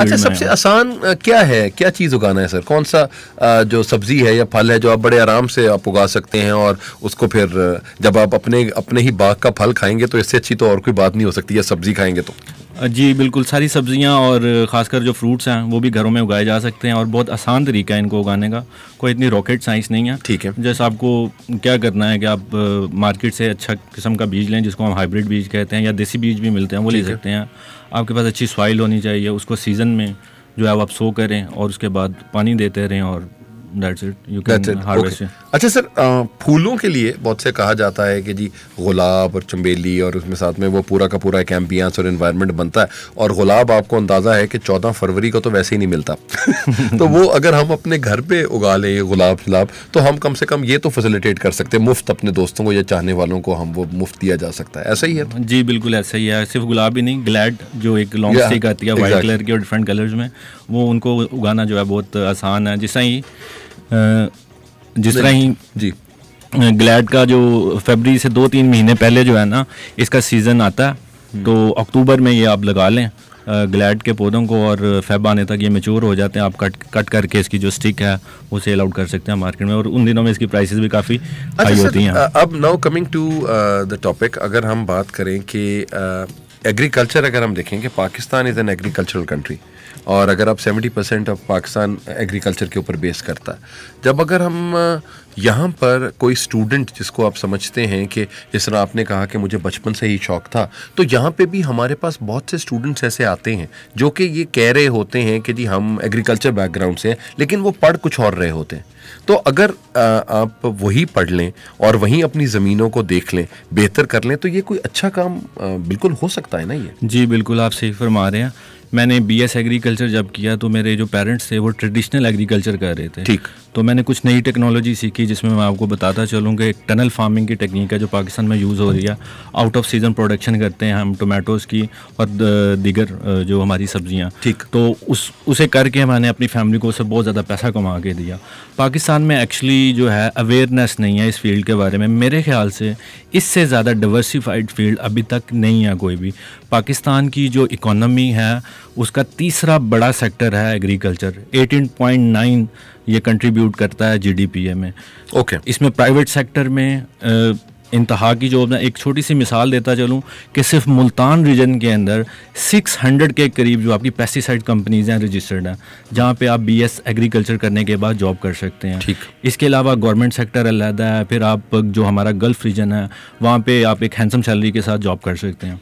अच्छा सबसे आसान क्या है क्या चीज़ उगाना है सर कौन सा जो सब्जी है या फल है जो आप बड़े आराम से आप उगा सकते हैं और उसको फिर जब आप अपने अपने ही बाग का फल खाएंगे तो इससे अच्छी तो और कोई बात नहीं हो सकती या सब्जी खाएंगे तो जी बिल्कुल सारी सब्जियां और ख़ासकर जो फ्रूट्स हैं वो भी घरों में उगाए जा सकते हैं और बहुत आसान तरीका है इनको उगाने का कोई इतनी रॉकेट साइंस नहीं है ठीक है जैसे आपको क्या करना है कि आप मार्केट से अच्छा किस्म का बीज लें जिसको हम हाइब्रिड बीज कहते हैं या देसी बीज भी मिलते हैं वो ले सकते हैं आपके पास अच्छी सॉइल होनी चाहिए उसको सीज़न में जो है आप सो करें और उसके बाद पानी देते रहें और अच्छा सर फूलों के लिए बहुत से कहा जाता है कि जी गुलाब और चमेली और उसमें साथ में वो पूरा का पूरा एक एम्बियंस और इन्वायरमेंट बनता है और गुलाब आपको अंदाज़ा है कि चौदह फरवरी को तो वैसे ही नहीं मिलता तो वो अगर हम अपने घर पे उगा लें गुलाब शुलाब तो हम कम से कम ये तो फैसिलिटेट कर सकते हैं मुफ्त अपने दोस्तों को या चाहने वालों को हम वो मुफ्त दिया जा सकता है ऐसा ही है तो? जी बिल्कुल ऐसा ही है सिर्फ गुलाब ही नहीं ग्लैड जो एक लॉन्ग स्टिक आती है वाइट कलर की और डिफरेंट कलर्स में वो उनको उगाना जो है बहुत आसान है जिस ही जिस तरह ही जी ग्लैड का जो फरवरी से दो तीन महीने पहले जो है ना इसका सीज़न आता है हम्म। तो अक्टूबर में ये आप लगा लें ग्लैड के पौधों को और फैब आने तक ये मेच्योर हो जाते हैं आप कट कट करके इसकी जो स्टिक है वो सेल आउट कर सकते हैं मार्केट में और उन दिनों में इसकी प्राइसेस भी काफ़ी अच्छा हाई होती हैं अब now coming to the topic अगर हम बात करें कि uh, एग्रीकल्चर अगर हम देखें कि Pakistan is an agricultural country और अगर आप 70 परसेंट ऑफ पाकिस्तान एग्रीकल्चर के ऊपर बेस करता है जब अगर हम यहाँ पर कोई स्टूडेंट जिसको आप समझते हैं कि जिस तरह आपने कहा कि मुझे बचपन से ही शौक था तो यहाँ पे भी हमारे पास बहुत से स्टूडेंट्स ऐसे आते हैं जो कि ये कह रहे होते हैं कि जी हम एग्रीकल्चर बैकग्राउंड से हैं लेकिन वो पढ़ कुछ और रहे होते हैं तो अगर आप वही पढ़ लें और वहीं अपनी ज़मीनों को देख लें बेहतर कर लें तो ये कोई अच्छा काम बिल्कुल हो सकता है ना ये जी बिल्कुल आप सही फरमा रहे हैं मैंने बीएस एग्रीकल्चर जब किया तो मेरे जो पेरेंट्स थे वो ट्रेडिशनल एग्रीकल्चर कर रहे थे ठीक तो मैंने कुछ नई टेक्नोलॉजी सीखी जिसमें मैं आपको बताता चलूँ कि टनल फार्मिंग की टेक्निक है जो पाकिस्तान में यूज़ हो रही है आउट ऑफ सीज़न प्रोडक्शन करते हैं हम टोमेटोज़ की और दीगर जो हमारी सब्ज़ियाँ ठीक तो उस उसे करके मैंने अपनी फैमिली को उससे बहुत ज़्यादा पैसा कमा के दिया पाकिस्तान में एक्चुअली जो है अवेयरनेस नहीं है इस फील्ड के बारे में मेरे ख्याल से इससे ज़्यादा डिवर्सिफाइड फील्ड अभी तक नहीं है कोई भी पाकिस्तान की जो इकोनॉमी है उसका तीसरा बड़ा सेक्टर है एग्रीकल्चर 18.9 ये कंट्रीब्यूट करता है जीडीपीए में ओके okay. इसमें प्राइवेट सेक्टर में इंतहा की जो मैं एक छोटी सी मिसाल देता चलूँ कि सिर्फ मुल्तान रीजन के अंदर 600 के करीब जो आपकी पेस्टिसाइड कंपनीज हैं रजिस्टर्ड हैं जहाँ पे आप बीएस एग्रीकल्चर करने के बाद जॉब कर सकते हैं ठीक इसके अलावा गवर्नमेंट सेक्टर अलहदा है फिर आप जो हमारा गल्फ़ रीजन है वहाँ पर आप एक हैंडसम सैलरी के साथ जॉब कर सकते हैं